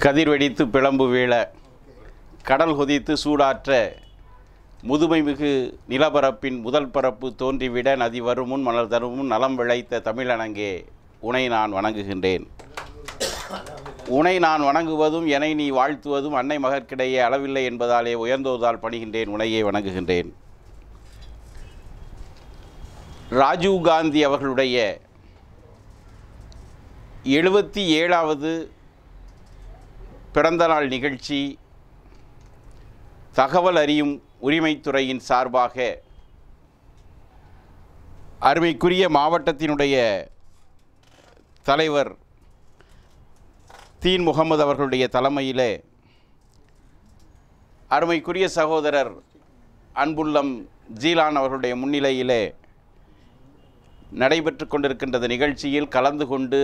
கதிர் வெடித்து பிளம்பு வீழ கடல் கொதித்து சூடாற்ற முதுமை மிகு நிலப்பரப்பின் முதல் பரப்பு தோன்றிவிட நதி வருமுன் மலர் தருமுன் நலம் விளைத்த தமிழனங்கே உனை நான் வணங்குகின்றேன் உனை நான் வணங்குவதும் என்னை நீ வாழ்த்துவதும் அன்னை மகற்கிடையே அளவில்லை என்பதாலே உயர்ந்தோதால் பணிகின்றேன் உனையே வணங்குகின்றேன் ராஜீவ் காந்தி அவர்களுடைய எழுபத்தி ஏழாவது பிறந்தநாள் நிகழ்ச்சி தகவல் அறியும் உரிமைத்துறையின் சார்பாக அருமைக்குரிய மாவட்டத்தினுடைய தலைவர் தீன் முகமது அவர்களுடைய தலைமையில் அருமைக்குரிய சகோதரர் அன்புள்ளம் ஜீலான் அவர்களுடைய முன்னிலையிலே நடைபெற்று கொண்டிருக்கின்றது நிகழ்ச்சியில் கலந்து கொண்டு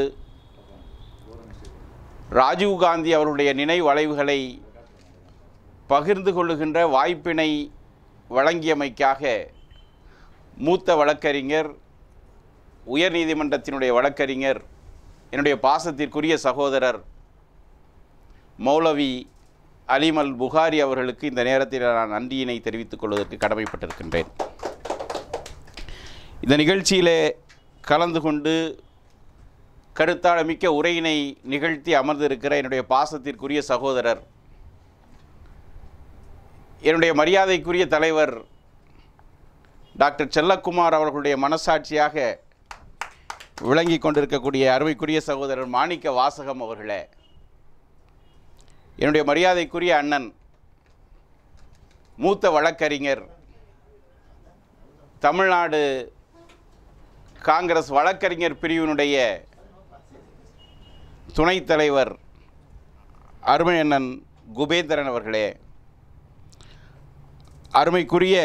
காந்தி அவருடைய நினைவளைவுகளை பகிர்ந்து கொள்ளுகின்ற வாய்ப்பினை வழங்கியமைக்காக மூத்த வழக்கறிஞர் உயர்நீதிமன்றத்தினுடைய வழக்கறிஞர் என்னுடைய பாசத்திற்குரிய சகோதரர் மௌலவி அலிமல் புகாரி அவர்களுக்கு இந்த நேரத்தில் நான் நன்றியினை தெரிவித்துக் கொள்வதற்கு கடமைப்பட்டிருக்கின்றேன் இந்த நிகழ்ச்சியிலே கலந்து கொண்டு மிக்க உரையினை நிகழ்த்தி அமர்ந்திருக்கிற என்னுடைய பாசத்திற்குரிய சகோதரர் என்னுடைய மரியாதைக்குரிய தலைவர் டாக்டர் செல்லக்குமார் அவர்களுடைய மனசாட்சியாக விளங்கி கொண்டிருக்கக்கூடிய அருமைக்குரிய சகோதரர் மாணிக்க வாசகம் அவர்களே என்னுடைய மரியாதைக்குரிய அண்ணன் மூத்த வழக்கறிஞர் தமிழ்நாடு காங்கிரஸ் வழக்கறிஞர் பிரிவினுடைய துணைத் தலைவர் அருமையண்ணன் குபேந்திரன் அவர்களே அருமைக்குரிய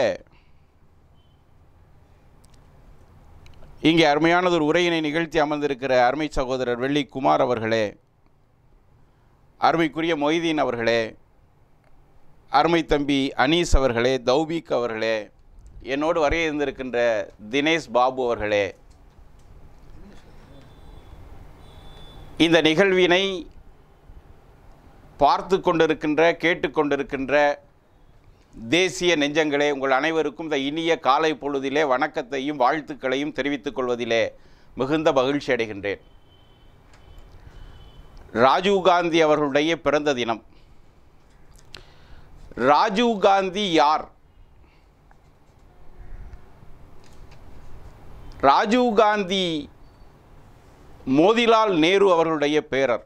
இங்கே அருமையானதொரு உரையினை நிகழ்த்தி அமர்ந்திருக்கிற அருமை சகோதரர் வெள்ளி குமார் அவர்களே அருமைக்குரிய மொய்தீன் அவர்களே அருமை தம்பி அனீஸ் அவர்களே தௌபீக் அவர்களே என்னோடு வரைய இருந்திருக்கின்ற தினேஷ் பாபு அவர்களே இந்த நிகழ்வினை பார்த்து கொண்டிருக்கின்ற கேட்டுக்கொண்டிருக்கின்ற தேசிய நெஞ்சங்களே உங்கள் அனைவருக்கும் இந்த இனிய காலை பொழுதிலே வணக்கத்தையும் வாழ்த்துக்களையும் தெரிவித்துக் கொள்வதிலே மிகுந்த மகிழ்ச்சி அடைகின்றேன் ராஜீவ்காந்தி அவர்களுடைய பிறந்த தினம் ராஜீவ்காந்தி யார் ராஜீவ்காந்தி மோதிலால் நேரு அவர்களுடைய பேரர்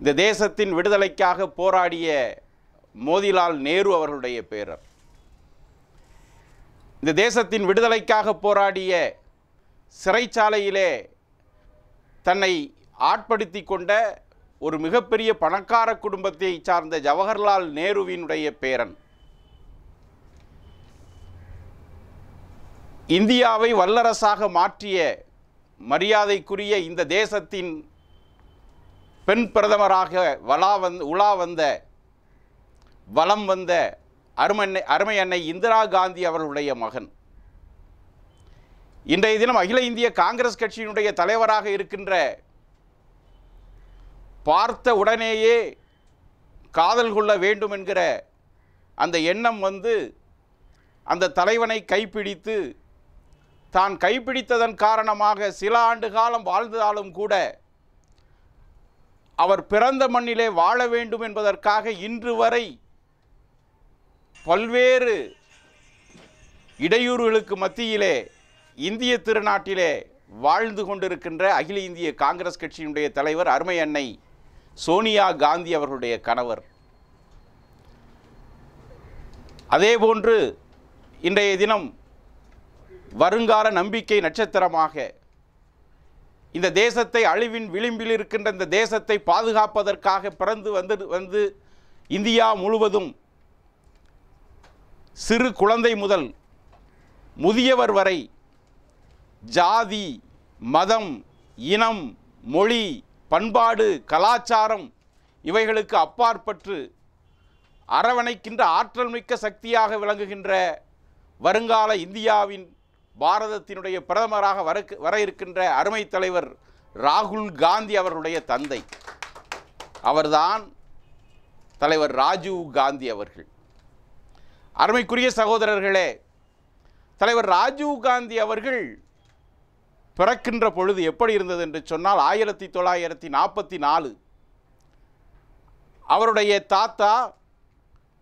இந்த தேசத்தின் விடுதலைக்காக போராடிய மோதிலால் நேரு அவர்களுடைய பேரர் இந்த தேசத்தின் விடுதலைக்காக போராடிய சிறைச்சாலையிலே தன்னை ஆட்படுத்தி கொண்ட ஒரு மிகப்பெரிய பணக்கார குடும்பத்தை சார்ந்த ஜவஹர்லால் நேருவினுடைய பேரன் இந்தியாவை வல்லரசாக மாற்றிய மரியாதைக்குரிய இந்த தேசத்தின் பெண் பிரதமராக வலா வந் உலா வந்த வளம் வந்த அருமன்னை அருமை அன்னை இந்திரா காந்தி அவர்களுடைய மகன் இன்றைய தினம் அகில இந்திய காங்கிரஸ் கட்சியினுடைய தலைவராக இருக்கின்ற பார்த்த உடனேயே காதல் கொள்ள வேண்டும் என்கிற அந்த எண்ணம் வந்து அந்த தலைவனை கைப்பிடித்து தான் கைப்பிடித்ததன் காரணமாக சில ஆண்டு காலம் வாழ்ந்ததாலும் கூட அவர் பிறந்த மண்ணிலே வாழ வேண்டும் என்பதற்காக இன்று வரை பல்வேறு இடையூறுகளுக்கு மத்தியிலே இந்திய திருநாட்டிலே வாழ்ந்து கொண்டிருக்கின்ற அகில இந்திய காங்கிரஸ் கட்சியினுடைய தலைவர் அருமை அன்னை சோனியா காந்தி அவர்களுடைய கணவர் அதேபோன்று இன்றைய தினம் வருங்கால நம்பிக்கை நட்சத்திரமாக இந்த தேசத்தை அழிவின் விளிம்பில் இருக்கின்ற இந்த தேசத்தை பாதுகாப்பதற்காக பிறந்து வந்து வந்து இந்தியா முழுவதும் சிறு குழந்தை முதல் முதியவர் வரை ஜாதி மதம் இனம் மொழி பண்பாடு கலாச்சாரம் இவைகளுக்கு அப்பாற்பற்று அரவணைக்கின்ற ஆற்றல் மிக்க சக்தியாக விளங்குகின்ற வருங்கால இந்தியாவின் பாரதத்தினுடைய பிரதமராக வர வர இருக்கின்ற அருமை தலைவர் ராகுல் காந்தி அவர்களுடைய தந்தை அவர்தான் தலைவர் ராஜீவ் காந்தி அவர்கள் அருமைக்குரிய சகோதரர்களே தலைவர் ராஜீவ் காந்தி அவர்கள் பிறக்கின்ற பொழுது எப்படி இருந்தது என்று சொன்னால் ஆயிரத்தி தொள்ளாயிரத்தி நாற்பத்தி நாலு அவருடைய தாத்தா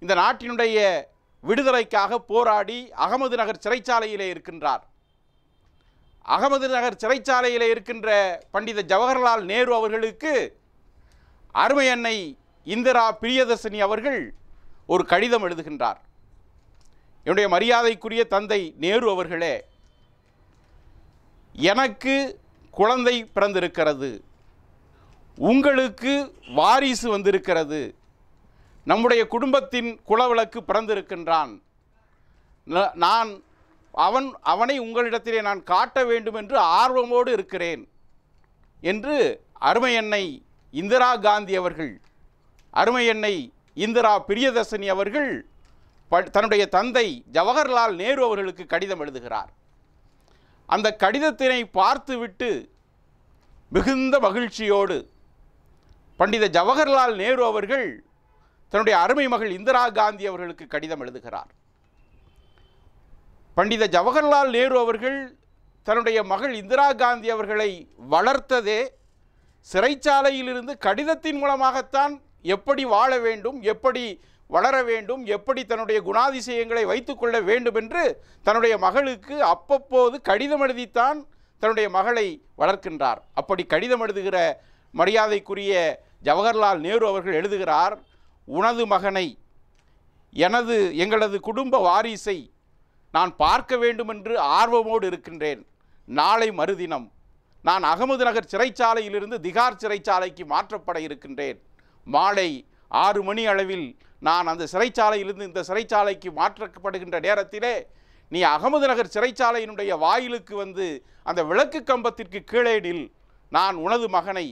இந்த நாட்டினுடைய விடுதலைக்காக போராடி அகமது நகர் சிறைச்சாலையிலே இருக்கின்றார் அகமது நகர் சிறைச்சாலையில் இருக்கின்ற பண்டித ஜவஹர்லால் நேரு அவர்களுக்கு அருமை அன்னை இந்திரா பிரியதர்சினி அவர்கள் ஒரு கடிதம் எழுதுகின்றார் என்னுடைய மரியாதைக்குரிய தந்தை நேரு அவர்களே எனக்கு குழந்தை பிறந்திருக்கிறது உங்களுக்கு வாரிசு வந்திருக்கிறது நம்முடைய குடும்பத்தின் குலவிளக்கு பிறந்திருக்கின்றான் நான் அவன் அவனை உங்களிடத்திலே நான் காட்ட வேண்டும் என்று ஆர்வமோடு இருக்கிறேன் என்று அருமை எண்ணெய் இந்திரா காந்தி அவர்கள் அருமை எண்ணெய் இந்திரா பிரியதர்சினி அவர்கள் தன்னுடைய தந்தை ஜவஹர்லால் நேரு அவர்களுக்கு கடிதம் எழுதுகிறார் அந்த கடிதத்தினை பார்த்துவிட்டு மிகுந்த மகிழ்ச்சியோடு பண்டித ஜவஹர்லால் நேரு அவர்கள் தன்னுடைய அருமை மகள் இந்திரா காந்தி அவர்களுக்கு கடிதம் எழுதுகிறார் பண்டித ஜவஹர்லால் நேரு அவர்கள் தன்னுடைய மகள் இந்திரா காந்தி அவர்களை வளர்த்ததே சிறைச்சாலையிலிருந்து கடிதத்தின் மூலமாகத்தான் எப்படி வாழ வேண்டும் எப்படி வளர வேண்டும் எப்படி தன்னுடைய குணாதிசயங்களை வைத்துக்கொள்ள வேண்டும் என்று தன்னுடைய மகளுக்கு அப்பப்போது கடிதம் எழுதித்தான் தன்னுடைய மகளை வளர்க்கின்றார் அப்படி கடிதம் எழுதுகிற மரியாதைக்குரிய ஜவஹர்லால் நேரு அவர்கள் எழுதுகிறார் உனது மகனை எனது எங்களது குடும்ப வாரிசை நான் பார்க்க வேண்டுமென்று ஆர்வமோடு இருக்கின்றேன் நாளை மறுதினம் நான் அகமது நகர் சிறைச்சாலையிலிருந்து திகார் சிறைச்சாலைக்கு மாற்றப்பட இருக்கின்றேன் மாலை ஆறு மணி அளவில் நான் அந்த சிறைச்சாலையிலிருந்து இந்த சிறைச்சாலைக்கு மாற்றப்படுகின்ற நேரத்திலே நீ அகமது நகர் சிறைச்சாலையினுடைய வாயிலுக்கு வந்து அந்த விளக்கு கம்பத்திற்கு கீழேடில் நான் உனது மகனை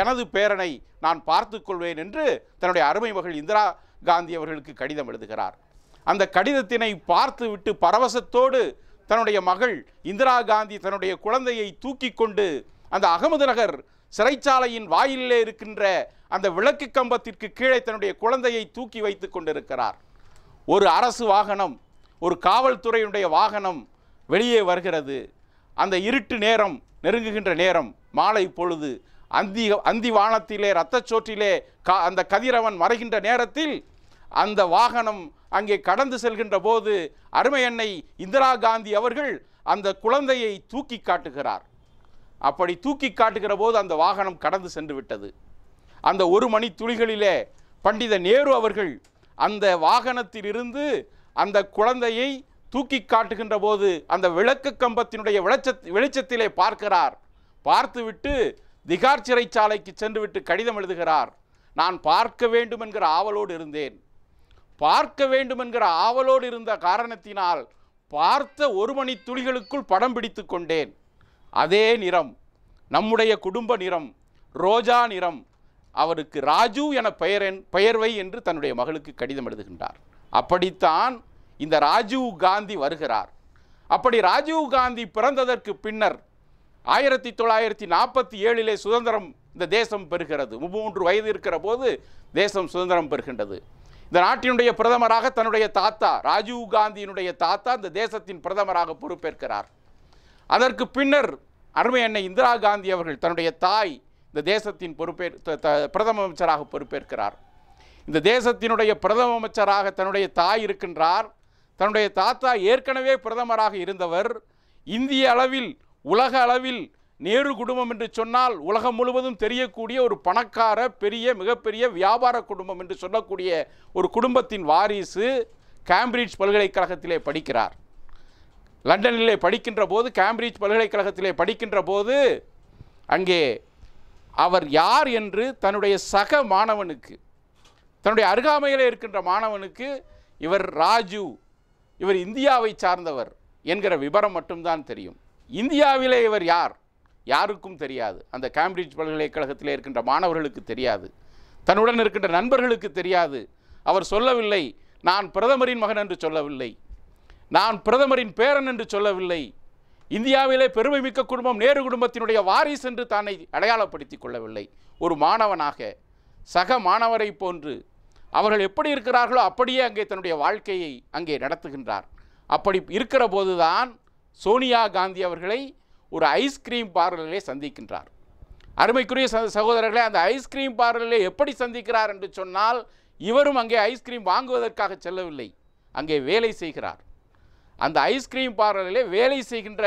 எனது பேரனை நான் பார்த்து கொள்வேன் என்று தன்னுடைய அருமை மகள் இந்திரா காந்தி அவர்களுக்கு கடிதம் எழுதுகிறார் அந்த கடிதத்தினை பார்த்துவிட்டு பரவசத்தோடு தன்னுடைய மகள் இந்திரா காந்தி தன்னுடைய குழந்தையை தூக்கி கொண்டு அந்த அகமது நகர் சிறைச்சாலையின் வாயிலே இருக்கின்ற அந்த விளக்கு கம்பத்திற்கு கீழே தன்னுடைய குழந்தையை தூக்கி வைத்து கொண்டிருக்கிறார் ஒரு அரசு வாகனம் ஒரு காவல்துறையினுடைய வாகனம் வெளியே வருகிறது அந்த இருட்டு நேரம் நெருங்குகின்ற நேரம் மாலை பொழுது அந்தி அந்தி வானத்திலே சோற்றிலே க அந்த கதிரவன் மறைகின்ற நேரத்தில் அந்த வாகனம் அங்கே கடந்து செல்கின்ற போது அருமை இந்திரா காந்தி அவர்கள் அந்த குழந்தையை தூக்கி காட்டுகிறார் அப்படி தூக்கி காட்டுகிற போது அந்த வாகனம் கடந்து சென்று விட்டது அந்த ஒரு மணி துளிகளிலே பண்டித நேரு அவர்கள் அந்த வாகனத்திலிருந்து அந்த குழந்தையை தூக்கி காட்டுகின்ற போது அந்த விளக்கு கம்பத்தினுடைய வெளிச்ச வெளிச்சத்திலே பார்க்கிறார் பார்த்துவிட்டு திகார் சிறைச்சாலைக்கு சென்றுவிட்டு கடிதம் எழுதுகிறார் நான் பார்க்க வேண்டும் என்கிற ஆவலோடு இருந்தேன் பார்க்க வேண்டும் என்கிற ஆவலோடு இருந்த காரணத்தினால் பார்த்த ஒரு மணி துளிகளுக்குள் படம் பிடித்து கொண்டேன் அதே நிறம் நம்முடைய குடும்ப நிறம் ரோஜா நிறம் அவருக்கு ராஜு என பெயர் பெயர்வை என்று தன்னுடைய மகளுக்கு கடிதம் எழுதுகின்றார் அப்படித்தான் இந்த ராஜீவ் காந்தி வருகிறார் அப்படி ராஜீவ் காந்தி பிறந்ததற்கு பின்னர் ஆயிரத்தி தொள்ளாயிரத்தி நாற்பத்தி ஏழிலே சுதந்திரம் இந்த தேசம் பெறுகிறது மூன்று வயது இருக்கிற போது தேசம் சுதந்திரம் பெறுகின்றது இந்த நாட்டினுடைய பிரதமராக தன்னுடைய தாத்தா ராஜீவ் காந்தியினுடைய தாத்தா இந்த தேசத்தின் பிரதமராக பொறுப்பேற்கிறார் அதற்கு பின்னர் அருமை அன்னை இந்திரா காந்தி அவர்கள் தன்னுடைய தாய் இந்த தேசத்தின் பொறுப்பே பிரதம அமைச்சராக பொறுப்பேற்கிறார் இந்த தேசத்தினுடைய பிரதம அமைச்சராக தன்னுடைய தாய் இருக்கின்றார் தன்னுடைய தாத்தா ஏற்கனவே பிரதமராக இருந்தவர் இந்திய அளவில் உலக அளவில் நேரு குடும்பம் என்று சொன்னால் உலகம் முழுவதும் தெரியக்கூடிய ஒரு பணக்கார பெரிய மிகப்பெரிய வியாபார குடும்பம் என்று சொல்லக்கூடிய ஒரு குடும்பத்தின் வாரிசு கேம்பிரிட்ஜ் பல்கலைக்கழகத்திலே படிக்கிறார் லண்டனிலே படிக்கின்ற போது கேம்பிரிட்ஜ் பல்கலைக்கழகத்திலே படிக்கின்ற போது அங்கே அவர் யார் என்று தன்னுடைய சக மாணவனுக்கு தன்னுடைய அருகாமையில் இருக்கின்ற மாணவனுக்கு இவர் ராஜு இவர் இந்தியாவை சார்ந்தவர் என்கிற விபரம் மட்டும்தான் தெரியும் இந்தியாவிலே இவர் யார் யாருக்கும் தெரியாது அந்த கேம்பிரிட்ஜ் பல்கலைக்கழகத்தில் இருக்கின்ற மாணவர்களுக்கு தெரியாது தன்னுடன் இருக்கின்ற நண்பர்களுக்கு தெரியாது அவர் சொல்லவில்லை நான் பிரதமரின் மகன் என்று சொல்லவில்லை நான் பிரதமரின் பேரன் என்று சொல்லவில்லை இந்தியாவிலே பெருமைமிக்க குடும்பம் நேரு குடும்பத்தினுடைய வாரிசு என்று தன்னை அடையாளப்படுத்தி கொள்ளவில்லை ஒரு மாணவனாக சக மாணவரை போன்று அவர்கள் எப்படி இருக்கிறார்களோ அப்படியே அங்கே தன்னுடைய வாழ்க்கையை அங்கே நடத்துகின்றார் அப்படி இருக்கிற போதுதான் சோனியா காந்தி அவர்களை ஒரு ஐஸ்கிரீம் பார்லரிலே சந்திக்கின்றார் அருமைக்குரிய சகோதரர்களை அந்த ஐஸ்கிரீம் பார்லரிலே எப்படி சந்திக்கிறார் என்று சொன்னால் இவரும் அங்கே ஐஸ்கிரீம் வாங்குவதற்காக செல்லவில்லை அங்கே வேலை செய்கிறார் அந்த ஐஸ்கிரீம் பார்லரிலே வேலை செய்கின்ற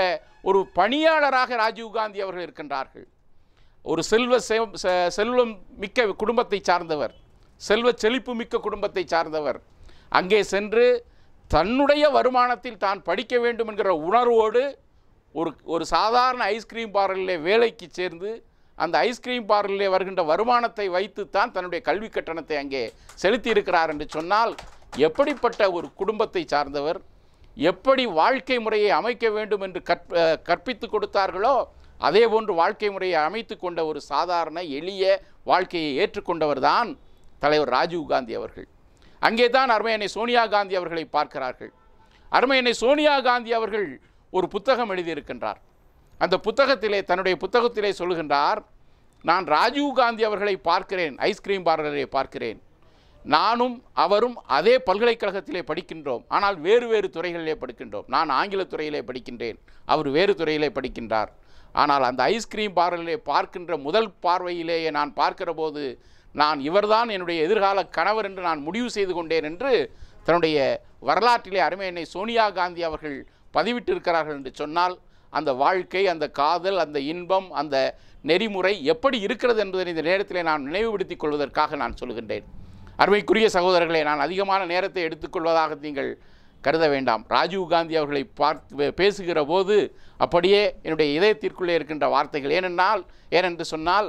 ஒரு பணியாளராக ராஜீவ் காந்தி அவர்கள் இருக்கின்றார்கள் ஒரு செல்வ செல்வம் மிக்க குடும்பத்தை சார்ந்தவர் செல்வ செழிப்பு மிக்க குடும்பத்தை சார்ந்தவர் அங்கே சென்று தன்னுடைய வருமானத்தில் தான் படிக்க வேண்டும் என்கிற உணர்வோடு ஒரு ஒரு சாதாரண ஐஸ்கிரீம் பார்லரிலே வேலைக்கு சேர்ந்து அந்த ஐஸ்கிரீம் பார்லரிலே வருகின்ற வருமானத்தை வைத்துத்தான் தன்னுடைய கல்வி கட்டணத்தை அங்கே செலுத்தி இருக்கிறார் என்று சொன்னால் எப்படிப்பட்ட ஒரு குடும்பத்தை சார்ந்தவர் எப்படி வாழ்க்கை முறையை அமைக்க வேண்டும் என்று கற்ப கற்பித்து கொடுத்தார்களோ அதே போன்று வாழ்க்கை முறையை அமைத்து கொண்ட ஒரு சாதாரண எளிய வாழ்க்கையை ஏற்றுக்கொண்டவர் தான் தலைவர் ராஜீவ் காந்தி அவர்கள் அங்கே தான் அருமையனை சோனியா காந்தி அவர்களை பார்க்கிறார்கள் அருமையனை சோனியா காந்தி அவர்கள் ஒரு புத்தகம் எழுதியிருக்கின்றார் அந்த புத்தகத்திலே தன்னுடைய புத்தகத்திலே சொல்கின்றார் நான் ராஜீவ் காந்தி அவர்களை பார்க்கிறேன் ஐஸ்கிரீம் பார்லரை பார்க்கிறேன் நானும் அவரும் அதே பல்கலைக்கழகத்திலே படிக்கின்றோம் ஆனால் வேறு வேறு துறைகளிலே படிக்கின்றோம் நான் ஆங்கில துறையிலே படிக்கின்றேன் அவர் வேறு துறையிலே படிக்கின்றார் ஆனால் அந்த ஐஸ்கிரீம் பார்லரை பார்க்கின்ற முதல் பார்வையிலேயே நான் பார்க்கிற போது நான் இவர்தான் என்னுடைய எதிர்கால கணவர் என்று நான் முடிவு செய்து கொண்டேன் என்று தன்னுடைய வரலாற்றிலே அருமையனை சோனியா காந்தி அவர்கள் பதிவிட்டிருக்கிறார்கள் என்று சொன்னால் அந்த வாழ்க்கை அந்த காதல் அந்த இன்பம் அந்த நெறிமுறை எப்படி இருக்கிறது என்பதை இந்த நேரத்தில் நான் நினைவுபடுத்திக் கொள்வதற்காக நான் சொல்கின்றேன் அருமைக்குரிய சகோதரர்களை நான் அதிகமான நேரத்தை எடுத்துக்கொள்வதாக நீங்கள் கருத வேண்டாம் ராஜீவ் காந்தி அவர்களை பார்த்து பேசுகிற போது அப்படியே என்னுடைய இதயத்திற்குள்ளே இருக்கின்ற வார்த்தைகள் ஏனென்றால் ஏனென்று சொன்னால்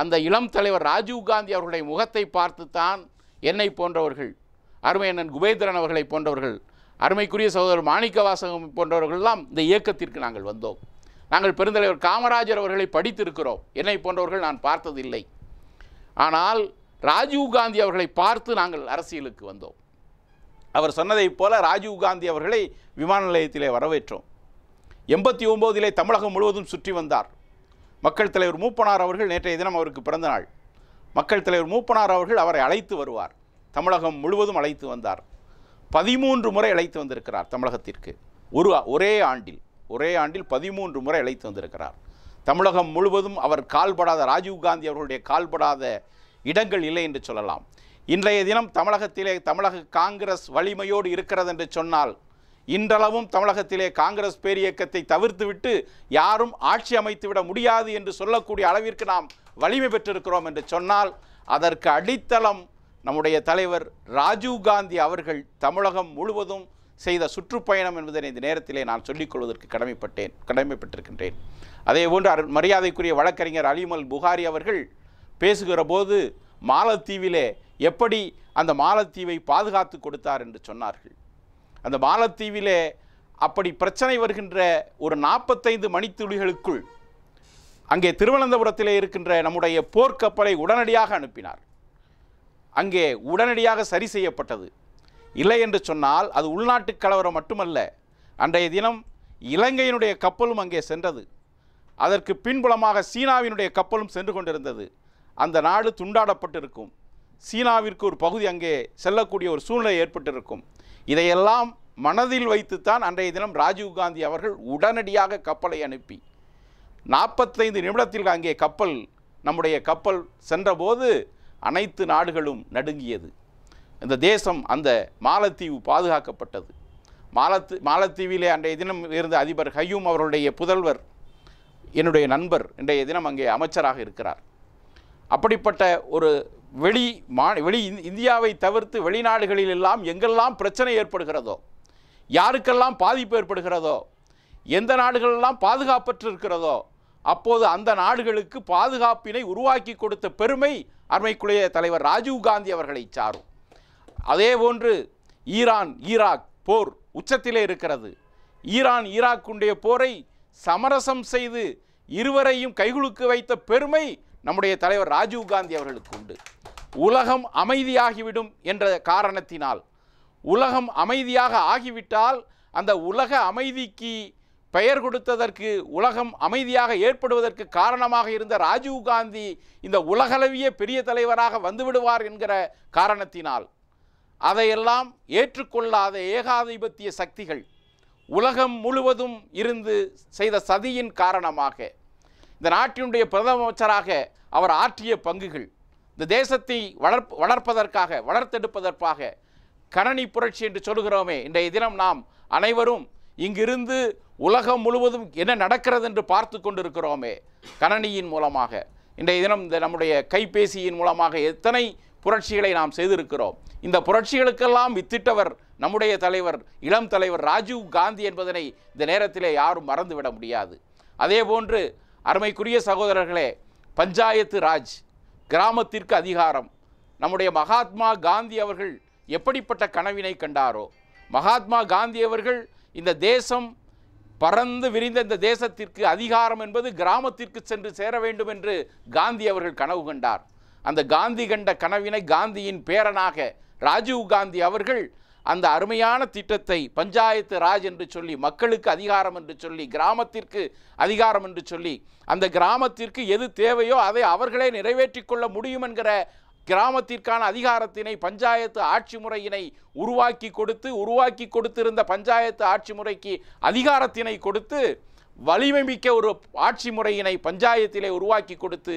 அந்த இளம் தலைவர் ராஜீவ் காந்தி அவர்களுடைய முகத்தை பார்த்துத்தான் என்னை போன்றவர்கள் அருமை அண்ணன் குபேந்திரன் அவர்களை போன்றவர்கள் அருமைக்குரிய சகோதரர் மாணிக்கவாசகம் போன்றவர்கள்லாம் இந்த இயக்கத்திற்கு நாங்கள் வந்தோம் நாங்கள் பெருந்தலைவர் காமராஜர் அவர்களை படித்திருக்கிறோம் என்னை போன்றவர்கள் நான் பார்த்ததில்லை ஆனால் ராஜீவ் காந்தி அவர்களை பார்த்து நாங்கள் அரசியலுக்கு வந்தோம் அவர் சொன்னதைப் போல ராஜீவ் காந்தி அவர்களை விமான நிலையத்திலே வரவேற்றோம் எண்பத்தி ஒம்போதிலே தமிழகம் முழுவதும் சுற்றி வந்தார் மக்கள் தலைவர் மூப்பனார் அவர்கள் நேற்றைய தினம் அவருக்கு பிறந்த நாள் மக்கள் தலைவர் மூப்பனார் அவர்கள் அவரை அழைத்து வருவார் தமிழகம் முழுவதும் அழைத்து வந்தார் பதிமூன்று முறை அழைத்து வந்திருக்கிறார் தமிழகத்திற்கு ஒரு ஒரே ஆண்டில் ஒரே ஆண்டில் பதிமூன்று முறை அழைத்து வந்திருக்கிறார் தமிழகம் முழுவதும் அவர் கால்படாத ராஜீவ்காந்தி அவர்களுடைய கால்படாத இடங்கள் இல்லை என்று சொல்லலாம் இன்றைய தினம் தமிழகத்திலே தமிழக காங்கிரஸ் வலிமையோடு இருக்கிறது என்று சொன்னால் இன்றளவும் தமிழகத்திலே காங்கிரஸ் பேரியக்கத்தை தவிர்த்துவிட்டு யாரும் ஆட்சி அமைத்துவிட முடியாது என்று சொல்லக்கூடிய அளவிற்கு நாம் வலிமை பெற்றிருக்கிறோம் என்று சொன்னால் அதற்கு அடித்தளம் நம்முடைய தலைவர் ராஜீவ்காந்தி அவர்கள் தமிழகம் முழுவதும் செய்த சுற்றுப்பயணம் என்பதை இந்த நேரத்திலே நான் சொல்லிக்கொள்வதற்கு கடமைப்பட்டேன் கடமைப்பட்டிருக்கின்றேன் அதேபோன்று மரியாதைக்குரிய வழக்கறிஞர் அலிமல் புகாரி அவர்கள் பேசுகிற போது மாலத்தீவிலே எப்படி அந்த மாலத்தீவை பாதுகாத்து கொடுத்தார் என்று சொன்னார்கள் அந்த மாலத்தீவிலே அப்படி பிரச்சனை வருகின்ற ஒரு நாற்பத்தைந்து மணித்துளிகளுக்குள் அங்கே திருவனந்தபுரத்திலே இருக்கின்ற நம்முடைய போர்க்கப்பலை உடனடியாக அனுப்பினார் அங்கே உடனடியாக சரி செய்யப்பட்டது இல்லை என்று சொன்னால் அது உள்நாட்டு கலவரம் மட்டுமல்ல அன்றைய தினம் இலங்கையினுடைய கப்பலும் அங்கே சென்றது அதற்கு பின்புலமாக சீனாவினுடைய கப்பலும் சென்று கொண்டிருந்தது அந்த நாடு துண்டாடப்பட்டிருக்கும் சீனாவிற்கு ஒரு பகுதி அங்கே செல்லக்கூடிய ஒரு சூழ்நிலை ஏற்பட்டிருக்கும் இதையெல்லாம் மனதில் வைத்துத்தான் அன்றைய தினம் ராஜீவ்காந்தி அவர்கள் உடனடியாக கப்பலை அனுப்பி நாற்பத்தைந்து நிமிடத்தில் அங்கே கப்பல் நம்முடைய கப்பல் சென்றபோது அனைத்து நாடுகளும் நடுங்கியது இந்த தேசம் அந்த மாலத்தீவு பாதுகாக்கப்பட்டது மாலத்து மாலத்தீவிலே அன்றைய தினம் இருந்த அதிபர் ஹையூம் அவருடைய புதல்வர் என்னுடைய நண்பர் இன்றைய தினம் அங்கே அமைச்சராக இருக்கிறார் அப்படிப்பட்ட ஒரு வெளி மா வெளி இந்தியாவை தவிர்த்து வெளிநாடுகளில் எல்லாம் எங்கெல்லாம் பிரச்சனை ஏற்படுகிறதோ யாருக்கெல்லாம் பாதிப்பு ஏற்படுகிறதோ எந்த நாடுகளெல்லாம் பாதுகாப்பற்று இருக்கிறதோ அப்போது அந்த நாடுகளுக்கு பாதுகாப்பினை உருவாக்கி கொடுத்த பெருமை அருமைக்குடைய தலைவர் ராஜீவ் காந்தி அவர்களை சாரும் அதே போன்று ஈரான் ஈராக் போர் உச்சத்திலே இருக்கிறது ஈரான் ஈராக்குடைய போரை சமரசம் செய்து இருவரையும் கைகுலுக்கு வைத்த பெருமை நம்முடைய தலைவர் ராஜீவ் காந்தி அவர்களுக்கு உண்டு உலகம் அமைதியாகிவிடும் என்ற காரணத்தினால் உலகம் அமைதியாக ஆகிவிட்டால் அந்த உலக அமைதிக்கு பெயர் கொடுத்ததற்கு உலகம் அமைதியாக ஏற்படுவதற்கு காரணமாக இருந்த ராஜீவ்காந்தி இந்த உலகளவிய பெரிய தலைவராக வந்துவிடுவார் என்கிற காரணத்தினால் அதையெல்லாம் ஏற்றுக்கொள்ளாத ஏகாதிபத்திய சக்திகள் உலகம் முழுவதும் இருந்து செய்த சதியின் காரணமாக இந்த நாட்டினுடைய பிரதமச்சராக அவர் ஆற்றிய பங்குகள் இந்த தேசத்தை வளர்ப் வளர்ப்பதற்காக வளர்த்தெடுப்பதற்காக கணனி புரட்சி என்று சொல்கிறோமே இன்றைய தினம் நாம் அனைவரும் இங்கிருந்து உலகம் முழுவதும் என்ன நடக்கிறது என்று பார்த்து கொண்டிருக்கிறோமே கணனியின் மூலமாக இன்றைய தினம் இந்த நம்முடைய கைபேசியின் மூலமாக எத்தனை புரட்சிகளை நாம் செய்திருக்கிறோம் இந்த புரட்சிகளுக்கெல்லாம் வித்திட்டவர் நம்முடைய தலைவர் இளம் தலைவர் ராஜீவ் காந்தி என்பதனை இந்த நேரத்திலே யாரும் மறந்துவிட முடியாது அதேபோன்று அருமைக்குரிய சகோதரர்களே பஞ்சாயத்து ராஜ் கிராமத்திற்கு அதிகாரம் நம்முடைய மகாத்மா காந்தி அவர்கள் எப்படிப்பட்ட கனவினை கண்டாரோ மகாத்மா காந்தி அவர்கள் இந்த தேசம் பறந்து விரிந்த இந்த தேசத்திற்கு அதிகாரம் என்பது கிராமத்திற்கு சென்று சேர வேண்டும் என்று காந்தி அவர்கள் கனவு கண்டார் அந்த காந்தி கண்ட கனவினை காந்தியின் பேரனாக ராஜீவ் காந்தி அவர்கள் அந்த அருமையான திட்டத்தை பஞ்சாயத்து ராஜ் என்று சொல்லி மக்களுக்கு அதிகாரம் என்று சொல்லி கிராமத்திற்கு அதிகாரம் என்று சொல்லி அந்த கிராமத்திற்கு எது தேவையோ அதை அவர்களே நிறைவேற்றி கொள்ள முடியும் என்கிற கிராமத்திற்கான அதிகாரத்தினை பஞ்சாயத்து ஆட்சி முறையினை உருவாக்கி கொடுத்து உருவாக்கி கொடுத்திருந்த பஞ்சாயத்து ஆட்சி முறைக்கு அதிகாரத்தினை கொடுத்து வலிமைமிக்க ஒரு ஆட்சி முறையினை பஞ்சாயத்திலே உருவாக்கி கொடுத்து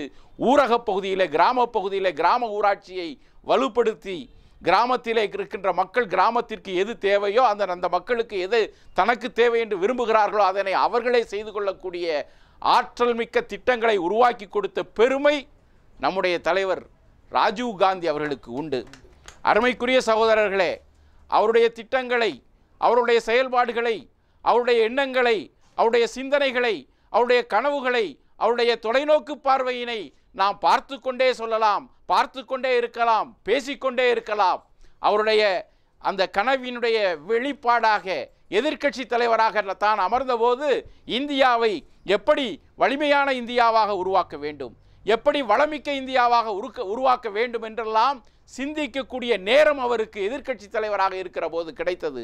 ஊரகப் பகுதியில் கிராமப் பகுதியில் கிராம ஊராட்சியை வலுப்படுத்தி கிராமத்திலே இருக்கின்ற மக்கள் கிராமத்திற்கு எது தேவையோ அந்த அந்த மக்களுக்கு எது தனக்கு தேவை என்று விரும்புகிறார்களோ அதனை அவர்களே செய்து கொள்ளக்கூடிய ஆற்றல் மிக்க திட்டங்களை உருவாக்கி கொடுத்த பெருமை நம்முடைய தலைவர் ராஜீவ் காந்தி அவர்களுக்கு உண்டு அருமைக்குரிய சகோதரர்களே அவருடைய திட்டங்களை அவருடைய செயல்பாடுகளை அவருடைய எண்ணங்களை அவருடைய சிந்தனைகளை அவருடைய கனவுகளை அவருடைய தொலைநோக்கு பார்வையினை நாம் பார்த்து கொண்டே சொல்லலாம் பார்த்து கொண்டே இருக்கலாம் பேசிக்கொண்டே இருக்கலாம் அவருடைய அந்த கனவினுடைய வெளிப்பாடாக எதிர்க்கட்சி தலைவராக தான் அமர்ந்தபோது இந்தியாவை எப்படி வலிமையான இந்தியாவாக உருவாக்க வேண்டும் எப்படி வளமிக்க இந்தியாவாக உருக்க உருவாக்க வேண்டும் என்றெல்லாம் சிந்திக்கக்கூடிய நேரம் அவருக்கு எதிர்க்கட்சி தலைவராக இருக்கிற போது கிடைத்தது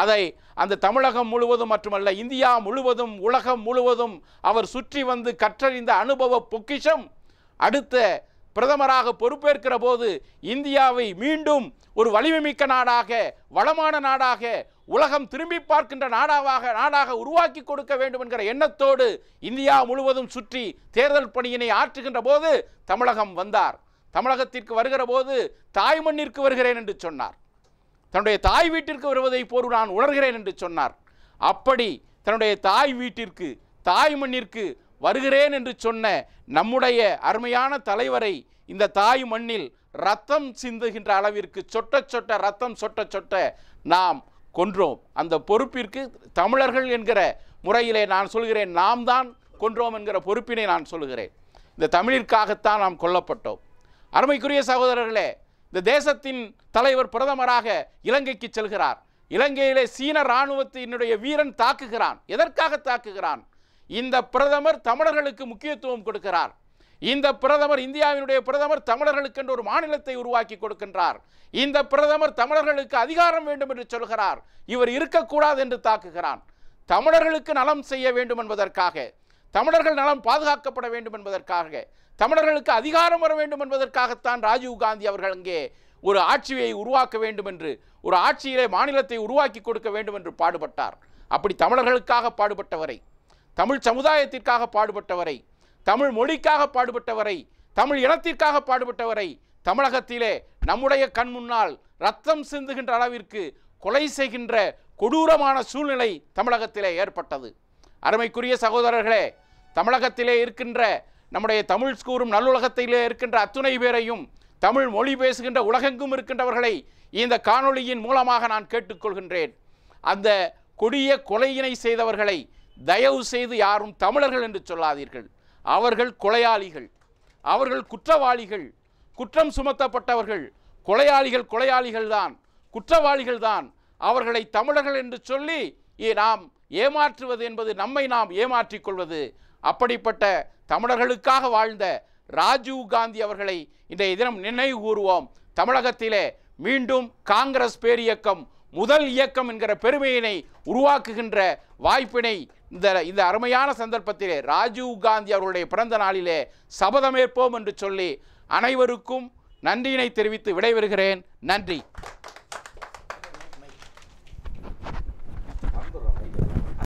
அதை அந்த தமிழகம் முழுவதும் மட்டுமல்ல இந்தியா முழுவதும் உலகம் முழுவதும் அவர் சுற்றி வந்து கற்றறிந்த அனுபவ பொக்கிஷம் அடுத்த பிரதமராக பொறுப்பேற்கிற போது இந்தியாவை மீண்டும் ஒரு வலிமைமிக்க நாடாக வளமான நாடாக உலகம் திரும்பி பார்க்கின்ற நாடாவாக நாடாக உருவாக்கி கொடுக்க வேண்டும் என்கிற எண்ணத்தோடு இந்தியா முழுவதும் சுற்றி தேர்தல் பணியினை ஆற்றுகின்ற போது தமிழகம் வந்தார் தமிழகத்திற்கு வருகிற போது தாய் மண்ணிற்கு வருகிறேன் என்று சொன்னார் தன்னுடைய தாய் வீட்டிற்கு வருவதை போல் நான் உணர்கிறேன் என்று சொன்னார் அப்படி தன்னுடைய தாய் வீட்டிற்கு தாய் மண்ணிற்கு வருகிறேன் என்று சொன்ன நம்முடைய அருமையான தலைவரை இந்த தாய் மண்ணில் ரத்தம் சிந்துகின்ற அளவிற்கு சொட்ட சொட்ட ரத்தம் சொட்ட சொட்ட நாம் கொன்றோம் அந்த பொறுப்பிற்கு தமிழர்கள் என்கிற முறையிலே நான் சொல்கிறேன் நாம் தான் கொன்றோம் என்கிற பொறுப்பினை நான் சொல்கிறேன் இந்த தமிழிற்காகத்தான் நாம் கொல்லப்பட்டோம் அருமைக்குரிய சகோதரர்களே இந்த தேசத்தின் தலைவர் பிரதமராக இலங்கைக்கு செல்கிறார் இலங்கையிலே சீன இராணுவத்தினுடைய வீரன் தாக்குகிறான் எதற்காக தாக்குகிறான் இந்த பிரதமர் தமிழர்களுக்கு முக்கியத்துவம் கொடுக்கிறார் இந்த பிரதமர் இந்தியாவினுடைய பிரதமர் தமிழர்களுக்கென்று ஒரு மாநிலத்தை உருவாக்கி கொடுக்கின்றார் இந்த பிரதமர் தமிழர்களுக்கு அதிகாரம் வேண்டும் என்று சொல்கிறார் இவர் இருக்கக்கூடாது என்று தாக்குகிறான் தமிழர்களுக்கு நலம் செய்ய வேண்டும் என்பதற்காக தமிழர்கள் நலம் பாதுகாக்கப்பட வேண்டும் என்பதற்காக தமிழர்களுக்கு அதிகாரம் வர வேண்டும் என்பதற்காகத்தான் ராஜீவ் காந்தி அவர்கள் அங்கே ஒரு ஆட்சியை உருவாக்க வேண்டும் என்று ஒரு ஆட்சியிலே மாநிலத்தை உருவாக்கி கொடுக்க வேண்டும் என்று பாடுபட்டார் அப்படி தமிழர்களுக்காக பாடுபட்டவரை தமிழ் சமுதாயத்திற்காக பாடுபட்டவரை தமிழ் மொழிக்காக பாடுபட்டவரை தமிழ் இனத்திற்காக பாடுபட்டவரை தமிழகத்திலே நம்முடைய கண் முன்னால் ரத்தம் சிந்துகின்ற அளவிற்கு கொலை செய்கின்ற கொடூரமான சூழ்நிலை தமிழகத்திலே ஏற்பட்டது அருமைக்குரிய சகோதரர்களே தமிழகத்திலே இருக்கின்ற நம்முடைய தமிழ் கூறும் நல்லுலகத்திலே இருக்கின்ற அத்துணை பேரையும் தமிழ் மொழி பேசுகின்ற உலகெங்கும் இருக்கின்றவர்களை இந்த காணொளியின் மூலமாக நான் கேட்டுக்கொள்கின்றேன் அந்த கொடிய கொலையினை செய்தவர்களை தயவு செய்து யாரும் தமிழர்கள் என்று சொல்லாதீர்கள் அவர்கள் கொலையாளிகள் அவர்கள் குற்றவாளிகள் குற்றம் சுமத்தப்பட்டவர்கள் கொலையாளிகள் கொலையாளிகள் தான் குற்றவாளிகள் தான் அவர்களை தமிழர்கள் என்று சொல்லி நாம் ஏமாற்றுவது என்பது நம்மை நாம் ஏமாற்றிக் கொள்வது அப்படிப்பட்ட தமிழர்களுக்காக வாழ்ந்த ராஜீவ் காந்தி அவர்களை இன்றைய தினம் நினைவு கூறுவோம் தமிழகத்திலே மீண்டும் காங்கிரஸ் பேரியக்கம் முதல் இயக்கம் என்கிற பெருமையினை உருவாக்குகின்ற வாய்ப்பினை இந்த இந்த அருமையான சந்தர்ப்பத்திலே ராஜீவ் காந்தி அவருடைய பிறந்த நாளிலே சபதமேற்போம் என்று சொல்லி அனைவருக்கும் நன்றியினை தெரிவித்து விடைபெறுகிறேன் நன்றி